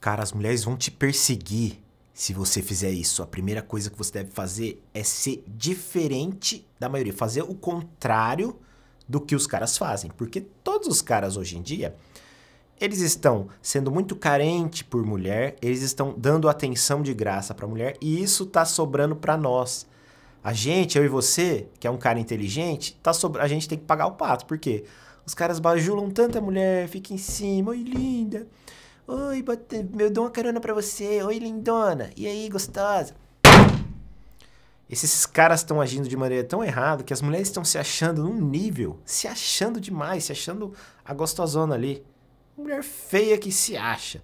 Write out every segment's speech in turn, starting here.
Cara, as mulheres vão te perseguir se você fizer isso. A primeira coisa que você deve fazer é ser diferente da maioria, fazer o contrário do que os caras fazem, porque todos os caras hoje em dia eles estão sendo muito carente por mulher, eles estão dando atenção de graça para mulher e isso tá sobrando para nós. A gente, eu e você, que é um cara inteligente, tá sobra... a gente tem que pagar o pato, porque os caras bajulam tanta mulher, fica em cima, oi linda. Oi, bate... eu dou uma carona pra você. Oi, lindona. E aí, gostosa? Esses caras estão agindo de maneira tão errada que as mulheres estão se achando num nível, se achando demais, se achando a gostosona ali. Mulher feia que se acha.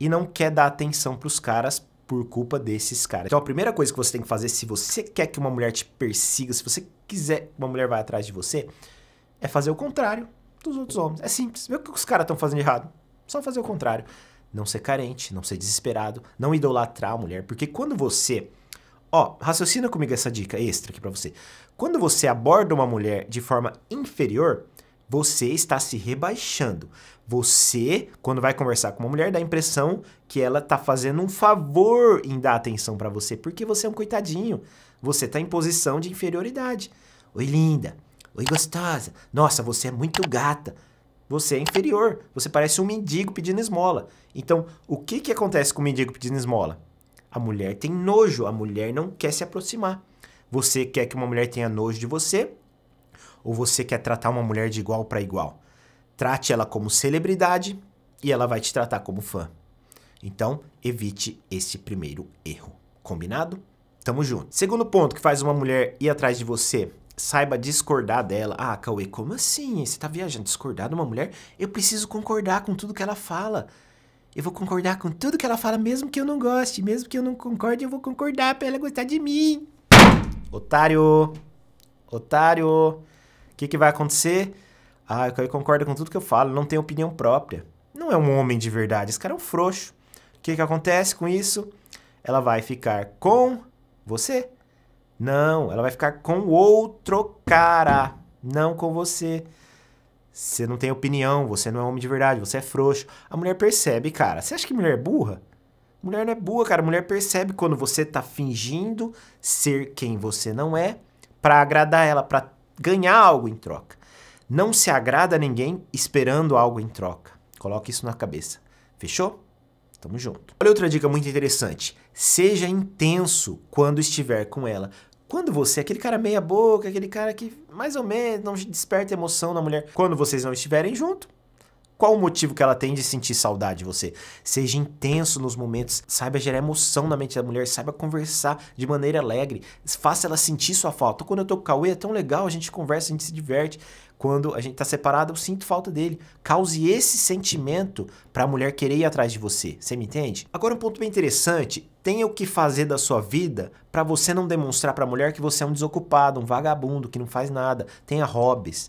E não quer dar atenção pros caras por culpa desses caras. Então a primeira coisa que você tem que fazer se você quer que uma mulher te persiga, se você quiser que uma mulher vá atrás de você, é fazer o contrário dos outros homens. É simples. Vê o que os caras estão fazendo de errado. Só fazer o contrário. Não ser carente, não ser desesperado, não idolatrar a mulher. Porque quando você. Ó, raciocina comigo essa dica extra aqui para você. Quando você aborda uma mulher de forma inferior, você está se rebaixando. Você, quando vai conversar com uma mulher, dá a impressão que ela está fazendo um favor em dar atenção para você, porque você é um coitadinho. Você está em posição de inferioridade. Oi, linda. Oi, gostosa. Nossa, você é muito gata. Você é inferior, você parece um mendigo pedindo esmola. Então, o que, que acontece com o mendigo pedindo esmola? A mulher tem nojo, a mulher não quer se aproximar. Você quer que uma mulher tenha nojo de você? Ou você quer tratar uma mulher de igual para igual? Trate ela como celebridade e ela vai te tratar como fã. Então, evite esse primeiro erro. Combinado? Tamo junto. Segundo ponto que faz uma mulher ir atrás de você saiba discordar dela. Ah, Cauê, como assim? Você tá viajando discordar de uma mulher? Eu preciso concordar com tudo que ela fala. Eu vou concordar com tudo que ela fala, mesmo que eu não goste, mesmo que eu não concorde, eu vou concordar pra ela gostar de mim. Otário! Otário! O que, que vai acontecer? Ah, o Cauê concorda com tudo que eu falo, não tem opinião própria. Não é um homem de verdade, esse cara é um frouxo. O que, que acontece com isso? Ela vai ficar com você. Não, ela vai ficar com outro cara, não com você. Você não tem opinião, você não é homem de verdade, você é frouxo. A mulher percebe, cara. Você acha que mulher é burra? Mulher não é burra, cara. Mulher percebe quando você tá fingindo ser quem você não é para agradar ela, para ganhar algo em troca. Não se agrada a ninguém esperando algo em troca. Coloque isso na cabeça. Fechou? Tamo junto. Olha outra dica muito interessante. Seja intenso quando estiver com ela. Quando você, aquele cara meia boca, aquele cara que mais ou menos não desperta emoção na mulher, quando vocês não estiverem junto, qual o motivo que ela tem de sentir saudade de você? Seja intenso nos momentos, saiba gerar emoção na mente da mulher, saiba conversar de maneira alegre, faça ela sentir sua falta. Quando eu tô com o Cauê, é tão legal, a gente conversa, a gente se diverte. Quando a gente tá separado, eu sinto falta dele. Cause esse sentimento para a mulher querer ir atrás de você. Você me entende? Agora um ponto bem interessante, tenha o que fazer da sua vida para você não demonstrar para a mulher que você é um desocupado, um vagabundo, que não faz nada. Tenha hobbies.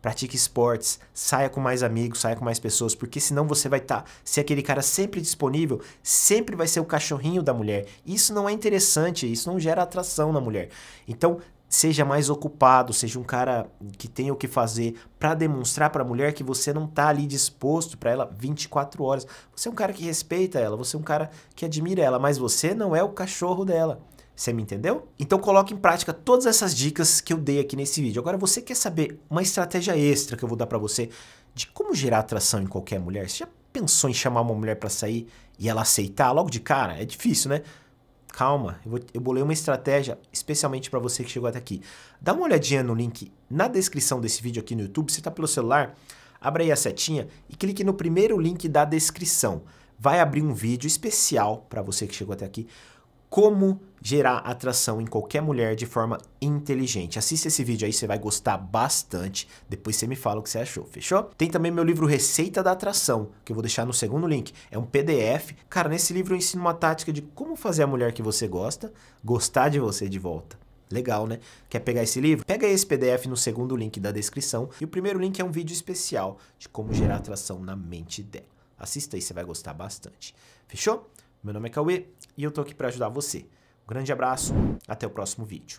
Pratique esportes, saia com mais amigos, saia com mais pessoas, porque senão você vai estar, tá, se aquele cara sempre disponível, sempre vai ser o cachorrinho da mulher. Isso não é interessante, isso não gera atração na mulher. Então, seja mais ocupado, seja um cara que tenha o que fazer para demonstrar para a mulher que você não tá ali disposto para ela 24 horas. Você é um cara que respeita ela, você é um cara que admira ela, mas você não é o cachorro dela. Você me entendeu? Então coloque em prática todas essas dicas que eu dei aqui nesse vídeo. Agora você quer saber uma estratégia extra que eu vou dar para você de como gerar atração em qualquer mulher? Você já pensou em chamar uma mulher para sair e ela aceitar logo de cara? É difícil, né? Calma, eu, vou, eu bolei uma estratégia especialmente para você que chegou até aqui. Dá uma olhadinha no link na descrição desse vídeo aqui no YouTube. Se está pelo celular, abra aí a setinha e clique no primeiro link da descrição. Vai abrir um vídeo especial para você que chegou até aqui como gerar atração em qualquer mulher de forma inteligente. Assista esse vídeo aí, você vai gostar bastante. Depois você me fala o que você achou, fechou? Tem também meu livro Receita da Atração, que eu vou deixar no segundo link. É um PDF. Cara, nesse livro eu ensino uma tática de como fazer a mulher que você gosta gostar de você de volta. Legal, né? Quer pegar esse livro? Pega esse PDF no segundo link da descrição. E o primeiro link é um vídeo especial de como gerar atração na mente dela. Assista aí, você vai gostar bastante. Fechou? Meu nome é Cauê e eu estou aqui para ajudar você. Um grande abraço, até o próximo vídeo.